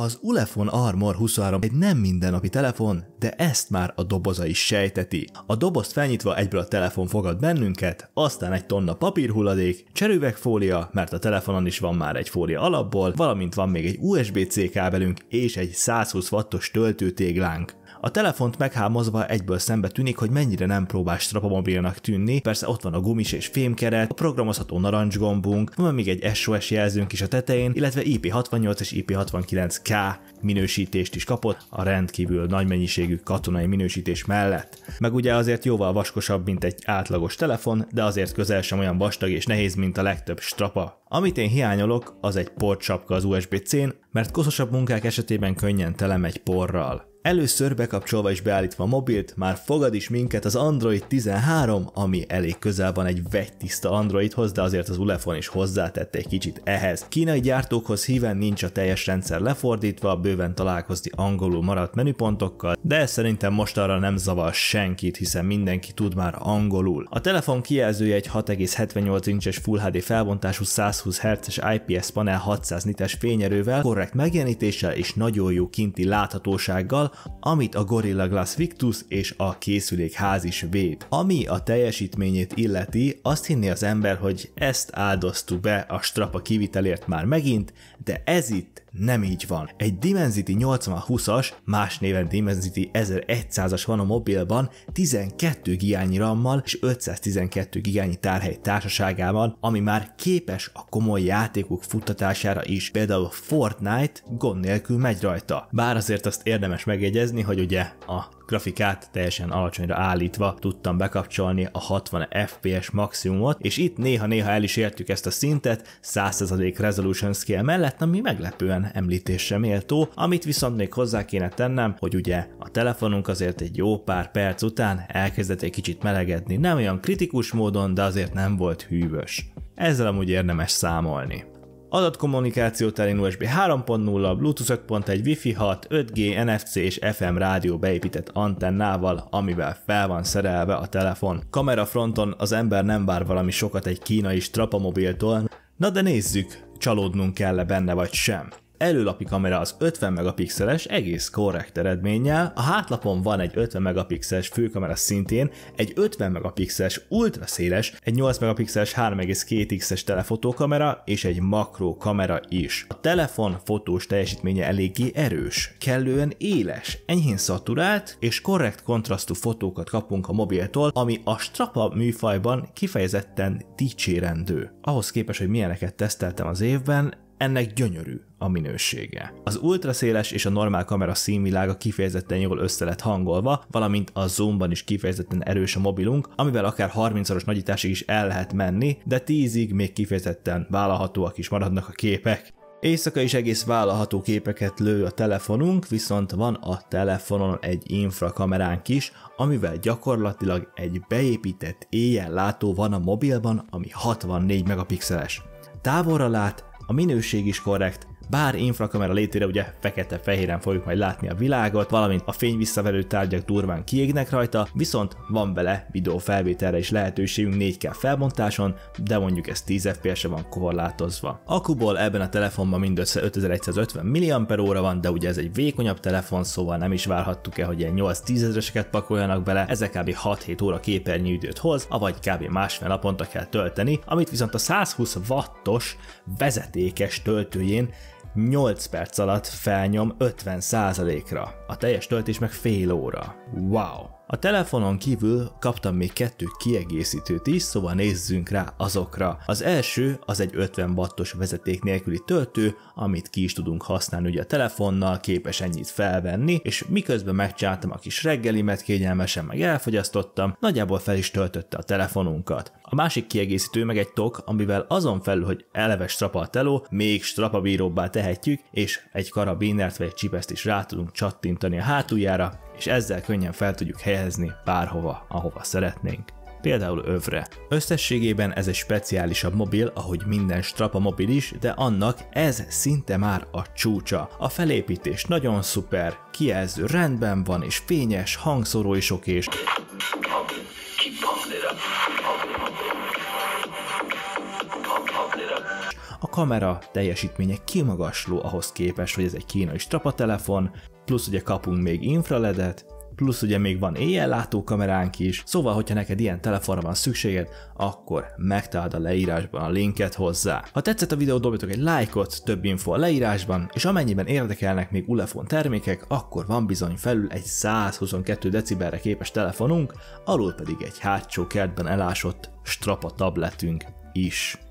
Az Ulefon Armor 23 egy nem mindennapi telefon, de ezt már a doboza is sejteti. A dobozt felnyitva egyből a telefon fogad bennünket, aztán egy tonna papírhulladék, cserüvegfólia, mert a telefonon is van már egy fólia alapból, valamint van még egy USB-C kábelünk és egy 120 wattos töltőtéglánk. A telefont meghámozva egyből szembe tűnik, hogy mennyire nem próbál strapamobilnak tűnni, persze ott van a gumis és fémkeret, a programozható narancsgombunk, van még egy SOS jelzőnk is a tetején, illetve IP68 és IP69K minősítést is kapott a rendkívül nagy mennyiségű katonai minősítés mellett. Meg ugye azért jóval vaskosabb, mint egy átlagos telefon, de azért közel sem olyan vastag és nehéz, mint a legtöbb strapa. Amit én hiányolok, az egy portsapka az USB-C-n, mert koszosabb munkák esetében könnyen egy porral. Először bekapcsolva és beállítva a mobilt, már fogad is minket az Android 13, ami elég közel van egy vegytiszta Androidhoz, de azért az Ulefon is hozzátett egy kicsit ehhez. Kínai gyártókhoz híven nincs a teljes rendszer lefordítva, bőven találkozni angolul maradt menüpontokkal, de szerintem most arra nem zavar senkit, hiszen mindenki tud már angolul. A telefon kijelzője egy 6,78 inches Full HD felbontású 120 Hz-es IPS panel 600 nites fényerővel, korrekt megjelenítéssel és nagyon jó kinti láthatósággal, amit a Gorilla Glass Victus és a ház is véd. Ami a teljesítményét illeti, azt hinni az ember, hogy ezt áldoztuk be a strapa kivitelért már megint, de ez itt nem így van. Egy Dimensity 8020-as, más néven Dimensity 1100-as van a mobilban 12 gigányi rammal és 512 gigányi tárhely társaságában, ami már képes a komoly játékok futtatására is, például Fortnite gond nélkül megy rajta. Bár azért azt érdemes megjegyezni, hogy ugye a grafikát teljesen alacsonyra állítva tudtam bekapcsolni a 60 FPS maximumot, és itt néha-néha el is értük ezt a szintet 100% resolution scale mellett, ami meglepően említésre méltó, amit viszont még hozzá kéne tennem, hogy ugye a telefonunk azért egy jó pár perc után elkezdett egy kicsit melegedni, nem olyan kritikus módon, de azért nem volt hűvös. Ezzel amúgy érdemes számolni. Adatkommunikáció terén USB 3.0, Bluetooth 5.1, Wi-Fi 6, 5G, NFC és FM rádió beépített antennával, amivel fel van szerelve a telefon. Kamera fronton az ember nem vár valami sokat egy kínai strapamobiltól, na de nézzük, csalódnunk kell -e benne vagy sem előlapi kamera az 50 megapixeles, egész korrekt eredménnyel, a hátlapon van egy 50 megapixeles főkamera szintén, egy 50 megapixeles ultraszéles, egy 8 megapixeles 3,2x-es telefotókamera és egy makró kamera is. A telefon fotós teljesítménye eléggé erős, kellően éles, enyhén szaturált és korrekt kontrasztú fotókat kapunk a mobiltól, ami a strapa műfajban kifejezetten dicsérendő. Ahhoz képest, hogy milyeneket teszteltem az évben, ennek gyönyörű a minősége. Az ultraszéles és a normál kamera színvilága kifejezetten jól össze lett hangolva, valamint a zoomban is kifejezetten erős a mobilunk, amivel akár 30-szoros nagyításig is el lehet menni, de 10-ig még kifejezetten vállalhatóak is maradnak a képek. Éjszaka is egész vállalható képeket lő a telefonunk, viszont van a telefonon egy infrakameránk is, amivel gyakorlatilag egy beépített éjjel látó van a mobilban, ami 64 megapixeles. Távolra lát, a minőség is korrekt, bár infrakamera létére ugye fekete-fehéren fogjuk majd látni a világot, valamint a fény visszaverő tárgyak durván kiégnek rajta, viszont van vele videófelvételre is lehetőségünk 4K felbontáson, de mondjuk ez 10 fps van korlátozva. Akuból ebben a telefonban mindössze 5150 mAh van, de ugye ez egy vékonyabb telefon, szóval nem is várhattuk e hogy ilyen 8-10 eseket pakoljanak bele, ezek kb. 6-7 óra képernyőidőt hoz, avagy kb. másfél naponta kell tölteni, amit viszont a 120 wattos vezetékes töltőjén 8 perc alatt felnyom 50%-ra. A teljes töltés meg fél óra. Wow! A telefonon kívül kaptam még kettő kiegészítőt is, szóval nézzünk rá azokra. Az első az egy 50 wattos vezeték nélküli töltő, amit ki is tudunk használni ugye a telefonnal, képes ennyit felvenni, és miközben megcsináltam a kis reggelimet, kényelmesen meg elfogyasztottam, nagyjából fel is töltötte a telefonunkat. A másik kiegészítő meg egy tok, amivel azon felül, hogy eleve a teló, még strapabíróbbá tehetjük, és egy karabinert vagy egy csipeszt is rá tudunk csattintani a hátuljára, és ezzel könnyen fel tudjuk helyezni bárhova, ahova szeretnénk például övre. Összességében ez egy speciálisabb mobil, ahogy minden strapa mobil is, de annak ez szinte már a csúcsa. A felépítés nagyon szuper, kijelző rendben van és fényes, hangszóró is okés. a kamera teljesítménye kimagasló ahhoz képest, hogy ez egy kínai strapatelefon, plusz ugye kapunk még infraledet, plusz ugye még van éjjel látó kameránk is, szóval hogyha neked ilyen telefonra van szükséged, akkor megtaláld a leírásban a linket hozzá. Ha tetszett a videó, dobjatok egy lájkot, több info a leírásban, és amennyiben érdekelnek még Ulefon termékek, akkor van bizony felül egy 122 decibelre képes telefonunk, alul pedig egy hátsó kertben elásott strapa tabletünk is.